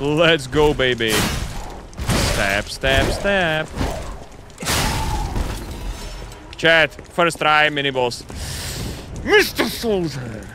Let's go, baby. Step, step, step. Chat, first try, mini boss. Mr. Soldier.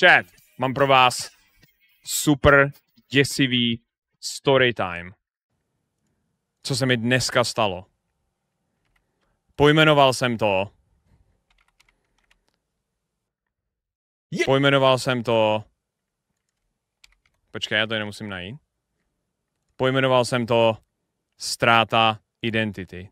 Chat, mám pro vás super děsivý story time. Co se mi dneska stalo. Pojmenoval jsem to. Pojmenoval jsem to. Počkej, já to nemusím musím najít. Pojmenoval jsem to ztráta identity.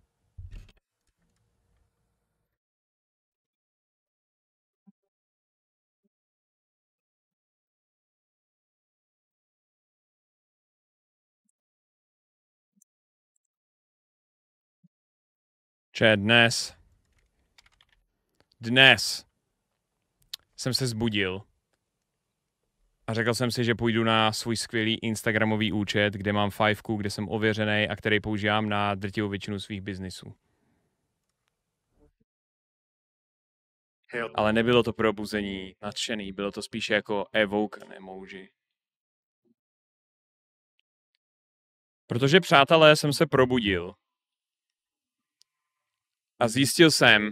Če dnes, dnes jsem se zbudil a řekl jsem si, že půjdu na svůj skvělý Instagramový účet, kde mám fiveku, kde jsem ověřený a který používám na drtivou většinu svých biznisů. Ale nebylo to probuzení nadšený, bylo to spíše jako evoke emoji. Protože, přátelé, jsem se probudil a zjistil jsem,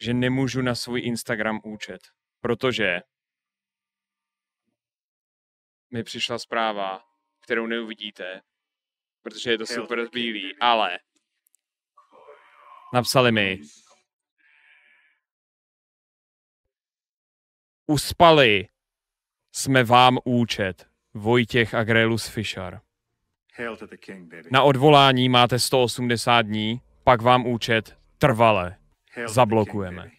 že nemůžu na svůj Instagram účet, protože mi přišla zpráva, kterou neuvidíte, protože je to super zbývý, ale napsali mi, uspali jsme vám účet Vojtěch Agrelus Fischer. Na odvolání máte 180 dní, pak vám účet trvale zablokujeme.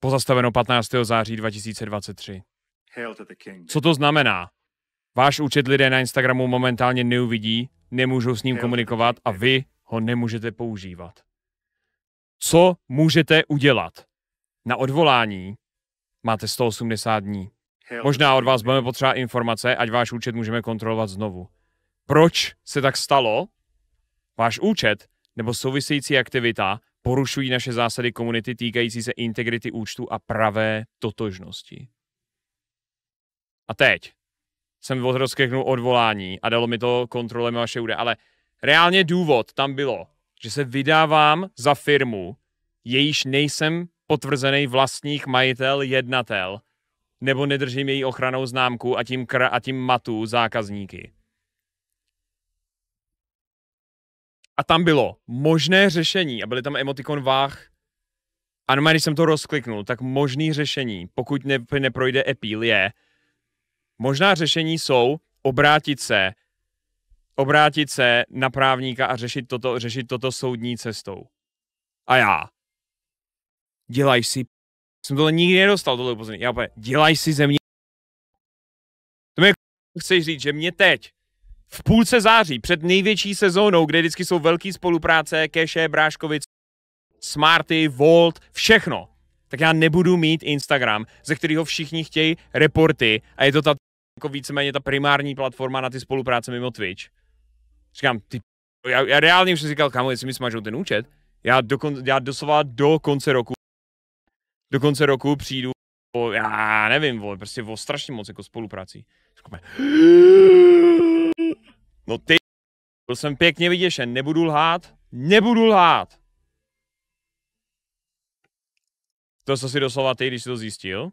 Pozastaveno 15. září 2023. Co to znamená? Váš účet lidé na Instagramu momentálně neuvidí, nemůžou s ním komunikovat a vy ho nemůžete používat. Co můžete udělat? Na odvolání máte 180 dní. Možná od vás budeme potřebovat informace, ať váš účet můžeme kontrolovat znovu proč se tak stalo, váš účet nebo související aktivita porušují naše zásady komunity týkající se integrity účtu a pravé totožnosti. A teď jsem odrozkeknul odvolání a dalo mi to kontrolem vaše údaje, ale reálně důvod tam bylo, že se vydávám za firmu, jejíž nejsem potvrzený vlastník, majitel, jednatel, nebo nedržím její ochranou známku a tím, a tím matu zákazníky. a tam bylo možné řešení a byly tam emotikon váh. A normálně, když jsem to rozkliknul, tak možný řešení, pokud ne, neprojde epíl, je možná řešení jsou obrátit se obrátit se na právníka a řešit toto, řešit toto soudní cestou. A já. Dělaj si. Jsem tohle nikdy nedostal, tohle upozornění. Já opět, dělaj si ze mě. To mi jako chceš říct, že mě teď v půlce září, před největší sezónou, kde vždycky jsou velké spolupráce, Keše, Bráškovic, Smarty, Volt, všechno, tak já nebudu mít Instagram, ze kterého všichni chtějí reporty a je to ta jako víceméně ta primární platforma na ty spolupráce mimo Twitch. Říkám, ty, já, já reálně už jsem říkal, kamo, jestli mi smažou ten účet, já, do, já doslova do konce roku, do konce roku přijdu, o, já nevím, vole, prostě o strašně moc jako spoluprací. Říkám, No ty, byl jsem pěkně vyděšen, nebudu lhát, nebudu lhát. To se si doslova ty, když jsi to zjistil?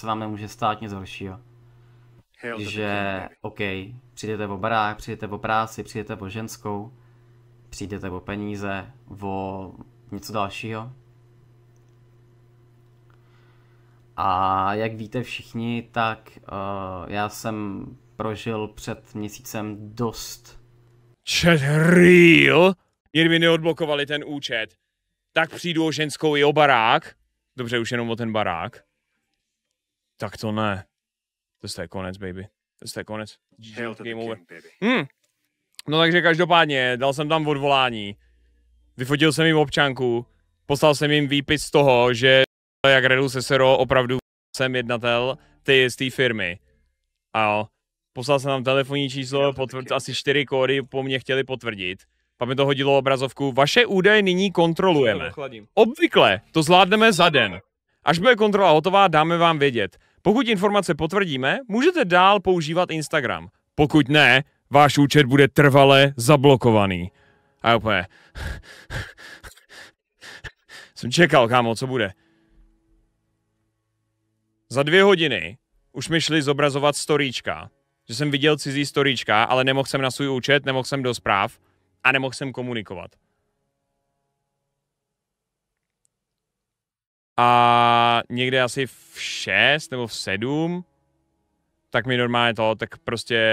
Se vám nemůže stát nic horšího. Že, OK, přijdete o barák, přijdete o práci, přijdete o ženskou, přijdete o peníze, o něco dalšího. A jak víte všichni, tak uh, já jsem prožil před měsícem dost. Chat real? Jen mi neodblokovali ten účet. Tak přijdu o ženskou i o barák. Dobře, už jenom o ten barák. Tak to ne. To je konec, baby. To je konec. to game over. Hmm. No takže každopádně, dal jsem tam odvolání. Vyfotil jsem jim občanku. Poslal jsem jim výpis z toho, že jak Redu Sesero opravdu jsem jednatel ty z té firmy. A jo poslal jsem nám telefonní číslo, potvr- asi čtyři kódy po mně chtěli potvrdit. Pak mi to hodilo obrazovku. Vaše údaje nyní kontrolujeme. Obvykle to zvládneme za den. Až bude kontrola hotová, dáme vám vědět. Pokud informace potvrdíme, můžete dál používat Instagram. Pokud ne, váš účet bude trvale zablokovaný. A úplně... Jsem čekal, kámo, co bude. Za dvě hodiny už mi šli zobrazovat storíčka, že jsem viděl cizí storíčka, ale nemohl jsem na svůj účet, nemohl jsem do zpráv a nemohl jsem komunikovat. A někde asi v 6 nebo v 7, tak mi normálně to, tak prostě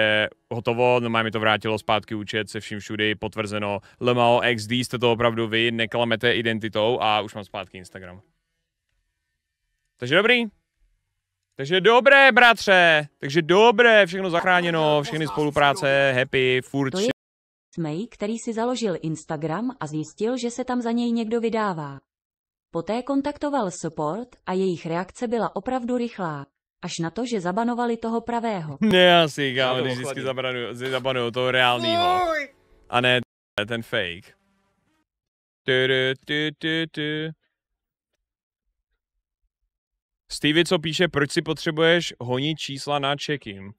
hotovo, normálně mi to vrátilo zpátky účet se vším všudy, potvrzeno, LMAO XD jste to opravdu vy, neklamete identitou a už mám zpátky Instagram. Takže dobrý, takže dobré, bratře. Takže dobré, všechno zachráněno, všechny spolupráce, happy, furt. To je Smej, který si založil Instagram a zjistil, že se tam za něj někdo vydává. Poté kontaktoval support a jejich reakce byla opravdu rychlá. Až na to, že zabanovali toho pravého. Ne, asi, kámo, když vždycky zabanuju, zabanuju toho reálného. A ne ten fake. Tudu, tudu, tudu. Stevie, co píše, proč si potřebuješ honit čísla na check-in?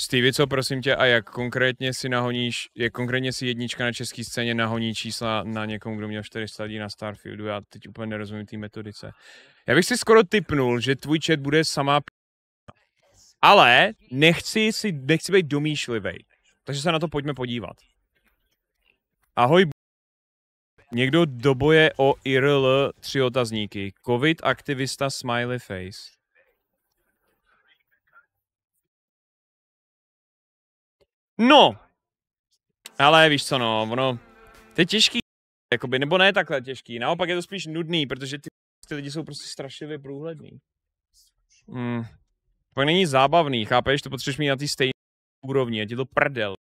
Stevie, co prosím tě, a jak konkrétně si nahoníš, jak konkrétně si jednička na české scéně nahoní čísla na někomu, kdo měl 400 lidí na Starfieldu, já teď úplně nerozumím té metodice. Já bych si skoro typnul, že tvůj chat bude sama, p... Ale nechci, si, nechci být domýšlivý. Takže se na to pojďme podívat. Ahoj, Někdo doboje o IRL tři otazníky. Covid aktivista smiley face. No, ale víš co no, ono, to je těžký, jakoby, nebo ne takhle těžký, naopak je to spíš nudný, protože ty, ty lidi jsou prostě strašlivě průhledný. Hmm. Pak není zábavný, chápeš, to potřebuješ mít na té stejné úrovni, je ti to prdel.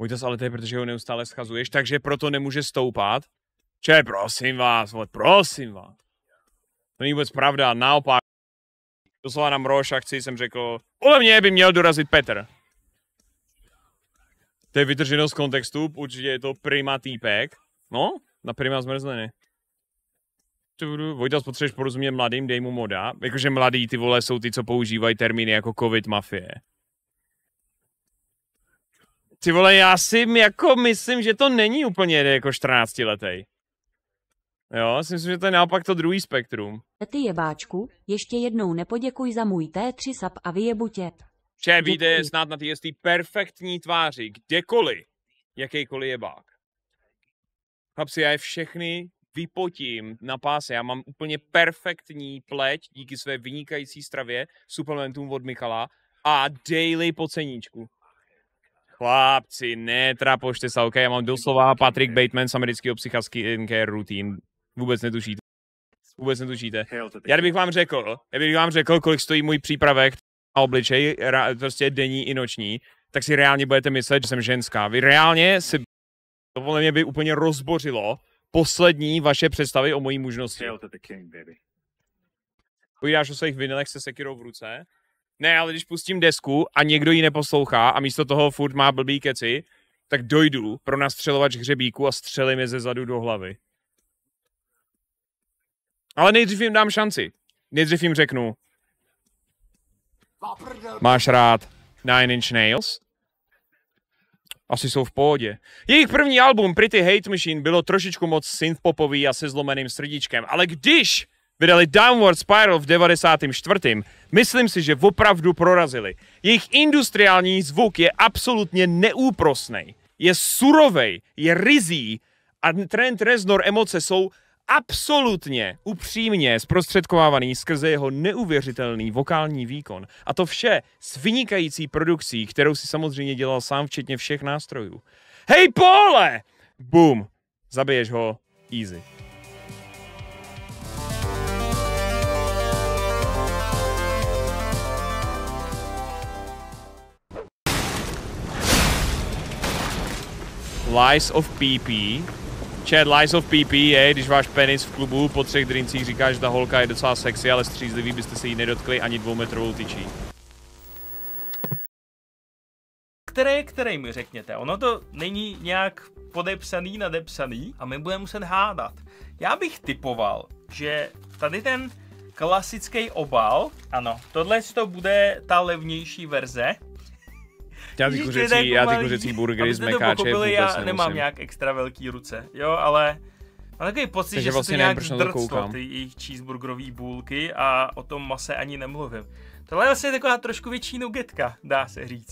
Vojtas ale to je, protože ho neustále schazuješ, takže proto nemůže stoupat. Če, prosím vás, vod, prosím vás. To není vůbec pravda, naopak. Doslova na mrož chci, jsem řekl, podle mě by měl dorazit Petr. To je vytrženo z kontextu, určitě je to prima týpek. No, na prima zmrzliny. Vojtas, potřebuješ porozumět mladým, dej mu moda. Jakože mladí ty vole jsou ty, co používají termíny jako covid mafie. Ty vole, já si jako myslím, že to není úplně jako 14 letý. Jo, si myslím, že to je naopak to druhý spektrum. Ty jebáčku, ještě jednou nepoděkuj za můj T3 sap a vyjebu tě. Vše víte, je snad na té perfektní tváři, kdekoliv, jakýkoliv jebák. Chlapci, já je všechny vypotím na páse. Já mám úplně perfektní pleť díky své vynikající stravě, suplementům od Michala a daily poceníčku. Chlapci, netrapošte sa, OK, já mám doslova Patrick Bateman z amerického psychaského routine. Vůbec netušíte. Vůbec netušíte. Já bych vám řekl, já bych vám řekl, kolik stojí můj přípravek na obličej, prostě denní i noční, tak si reálně budete myslet, že jsem ženská. Vy reálně si, to podle mě by úplně rozbořilo poslední vaše představy o mojí mužnosti. Pojídáš o svých vinilech se sekirou v ruce, ne, ale když pustím desku a někdo ji neposlouchá a místo toho furt má blbý keci, tak dojdu pro nastřelovač hřebíku a střelím je ze zadu do hlavy. Ale nejdřív jim dám šanci. Nejdřív jim řeknu. Máš rád Nine Inch Nails? Asi jsou v pohodě. Jejich první album Pretty Hate Machine bylo trošičku moc synthpopový a se zlomeným srdíčkem, ale když vydali Downward Spiral v 94. Myslím si, že opravdu prorazili. Jejich industriální zvuk je absolutně neúprosný. Je surovej, je rizí a trend Reznor emoce jsou absolutně upřímně zprostředkovávaný skrze jeho neuvěřitelný vokální výkon. A to vše s vynikající produkcí, kterou si samozřejmě dělal sám, včetně všech nástrojů. Hej, Pole! Boom! Zabiješ ho. Easy. Lies of PP. Chat Lies of PP je, když váš penis v klubu po třech drincích říká, že ta holka je docela sexy, ale střízlivý byste se jí nedotkli ani dvoumetrovou tyčí. Který je který, mi řekněte. Ono to není nějak podepsaný, nadepsaný a my budeme muset hádat. Já bych typoval, že tady ten klasický obal, ano, tohle to bude ta levnější verze, já ty kuřecí, já ty kuřecí burgery z mekáče vůbec já nemusím. nemám nějak extra velký ruce, jo, ale mám takový pocit, Takže že vlastně se to vlastně nějak nevím, drclo, ty jejich cheeseburgerový bůlky a o tom mase ani nemluvím. Tohle je vlastně taková trošku větší nugetka, dá se říct.